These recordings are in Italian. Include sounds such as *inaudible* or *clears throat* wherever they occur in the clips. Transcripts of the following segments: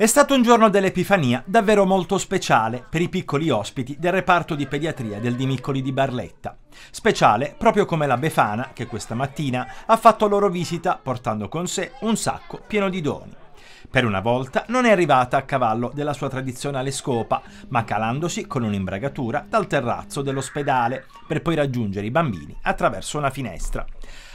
È stato un giorno dell'Epifania davvero molto speciale per i piccoli ospiti del reparto di pediatria del Dimiccoli di Barletta. Speciale proprio come la Befana che questa mattina ha fatto loro visita portando con sé un sacco pieno di doni. Per una volta non è arrivata a cavallo della sua tradizionale scopa, ma calandosi con un'imbragatura dal terrazzo dell'ospedale per poi raggiungere i bambini attraverso una finestra.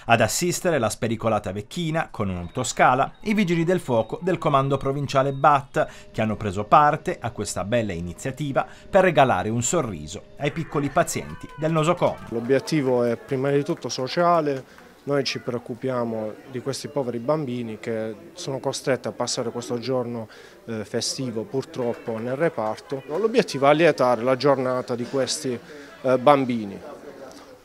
Ad assistere la spericolata vecchina con un'autoscala, i vigili del fuoco del comando provinciale BAT che hanno preso parte a questa bella iniziativa per regalare un sorriso ai piccoli pazienti del nosocomio. L'obiettivo è prima di tutto sociale, noi ci preoccupiamo di questi poveri bambini che sono costretti a passare questo giorno eh, festivo purtroppo nel reparto. L'obiettivo è allietare la giornata di questi eh, bambini.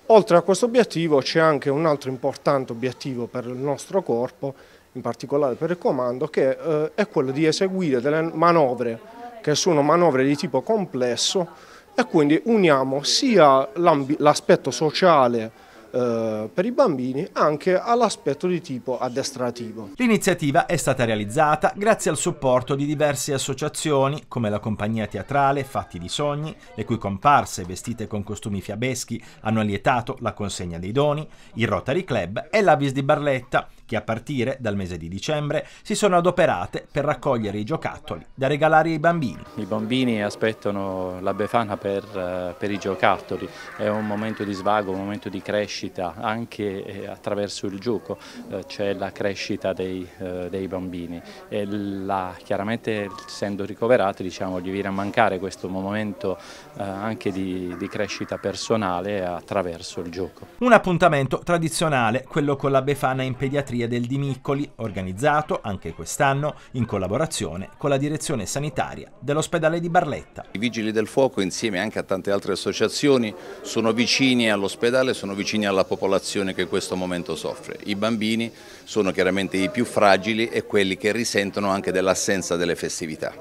Oltre a questo obiettivo c'è anche un altro importante obiettivo per il nostro corpo, in particolare per il comando, che eh, è quello di eseguire delle manovre che sono manovre di tipo complesso e quindi uniamo sia l'aspetto sociale eh, per i bambini anche all'aspetto di tipo addestrativo. L'iniziativa è stata realizzata grazie al supporto di diverse associazioni come la compagnia teatrale Fatti di Sogni, le cui comparse vestite con costumi fiabeschi hanno allietato la consegna dei doni, il Rotary Club e l'Avis di Barletta, che a partire dal mese di dicembre si sono adoperate per raccogliere i giocattoli da regalare ai bambini. I bambini aspettano la Befana per, eh, per i giocattoli, è un momento di svago, un momento di crescita anche eh, attraverso il gioco, eh, c'è la crescita dei, dei bambini e la, chiaramente essendo ricoverati diciamo, gli viene a mancare questo momento anche di, di crescita personale attraverso il gioco. Un appuntamento tradizionale, quello con la Befana in pediatria Osteria di Miccoli, organizzato anche quest'anno in collaborazione con la direzione sanitaria dell'ospedale di Barletta. I Vigili del Fuoco insieme anche a tante altre associazioni sono vicini all'ospedale, sono vicini alla popolazione che in questo momento soffre. I bambini sono chiaramente i più fragili e quelli che risentono anche dell'assenza delle festività.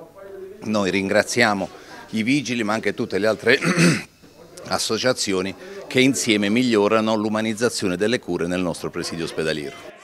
Noi ringraziamo i vigili ma anche tutte le altre *clears throat* associazioni che insieme migliorano l'umanizzazione delle cure nel nostro presidio ospedaliero.